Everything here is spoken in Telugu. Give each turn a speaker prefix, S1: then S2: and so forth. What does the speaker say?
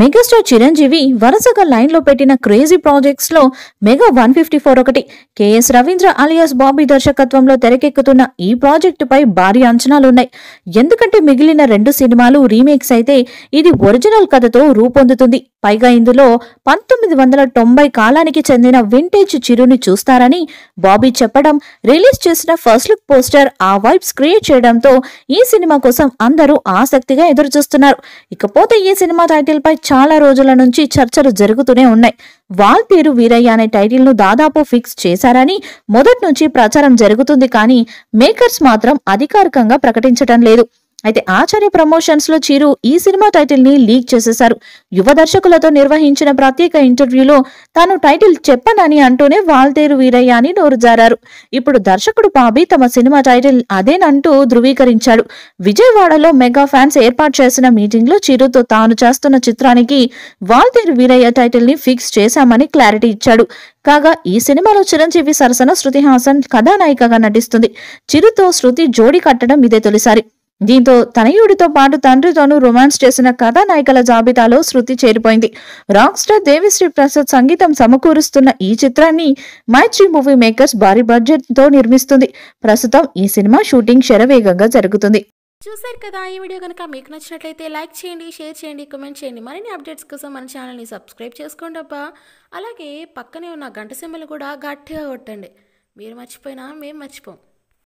S1: మెగాస్టార్ చిరంజీవి వరుసగా లైన్లో పెట్టిన క్రేజీ ప్రాజెక్ట్స్లో మెగా వన్ ఫిఫ్టీ ఫోర్ ఒకటి కెఎస్ రవీంద్ర అలియాస్ బాబీ దర్శకత్వంలో తెరకెక్కుతున్న ఈ ప్రాజెక్టుపై భారీ అంచనాలున్నాయి ఎందుకంటే మిగిలిన రెండు సినిమాలు రీమేక్స్ అయితే ఇది ఒరిజినల్ కథతో రూపొందుతుంది పైగా ఇందులో పంతొమ్మిది వందల తొంభై కాలానికి చెందిన వింటేజ్ చిరుని చూస్తారని బాబీ చెప్పడం రిలీజ్ చేసిన ఫస్ట్ లుక్ పోస్టర్ ఆ వైబ్స్ క్రియేట్ చేయడంతో ఈ సినిమా కోసం అందరూ ఆసక్తిగా ఎదురుచూస్తున్నారు ఇకపోతే ఈ సినిమా టైటిల్పై చాలా రోజుల నుంచి చర్చలు జరుగుతూనే ఉన్నాయి వాల్ పేరు వీరయ్య అనే టైటిల్ను దాదాపు ఫిక్స్ చేశారని మొదటి నుంచి ప్రచారం జరుగుతుంది కానీ మేకర్స్ మాత్రం అధికారికంగా ప్రకటించటం లేదు అయితే ఆచార్య ప్రమోషన్స్ లో చిరు ఈ సినిమా టైటిల్ ని లీక్ చేసేశారు యువ దర్శకులతో నిర్వహించిన ప్రత్యేక ఇంటర్వ్యూలో తాను టైటిల్ చెప్పనని అంటూనే వాల్తేరు వీరయ్య అని నోరు జారారు ఇప్పుడు దర్శకుడు బాబీ తమ సినిమా టైటిల్ అదేనంటూ ధృవీకరించాడు విజయవాడలో మెగా ఫ్యాన్స్ ఏర్పాటు చేసిన మీటింగ్ లో చిరుతో తాను చేస్తున్న చిత్రానికి వాల్తేరు వీరయ్య టైటిల్ ని ఫిక్స్ చేశామని క్లారిటీ ఇచ్చాడు కాగా ఈ సినిమాలో చిరంజీవి సరసన శృతి హాసన్ కథానాయికగా నటిస్తుంది చిరుతో శృతి జోడి కట్టడం ఇదే తొలిసారి దీంతో తనయుడితో పాటు తండ్రితోనూ రొమాన్స్ చేసిన కథానాయికల జాబితాలో శృతి చేరిపోయింది రాక్ స్టార్ దేవిశ్రీ ప్రసాద్ సంగీతం సమకూరుస్తున్న ఈ చిత్రాన్ని మైత్రీ మూవీ మేకర్స్ భారీ బడ్జెట్ తో నిర్మిస్తుంది ప్రస్తుతం ఈ సినిమా షూటింగ్ శరవేగంగా జరుగుతుంది
S2: చూసారు కదా ఈ వీడియో కనుక మీకు నచ్చినట్లయితే లైక్ చేయండి షేర్ చేయండి కమెంట్ చేయండి మరిన్ని అప్డేట్స్ కోసం మన ఛానల్ని సబ్స్క్రైబ్ చేసుకోండి అబ్బా అలాగే పక్కనే ఉన్న గంట సెమ్మలు కూడా గట్టిగా కొట్టండి మీరు మర్చిపోయినా మేము మర్చిపోం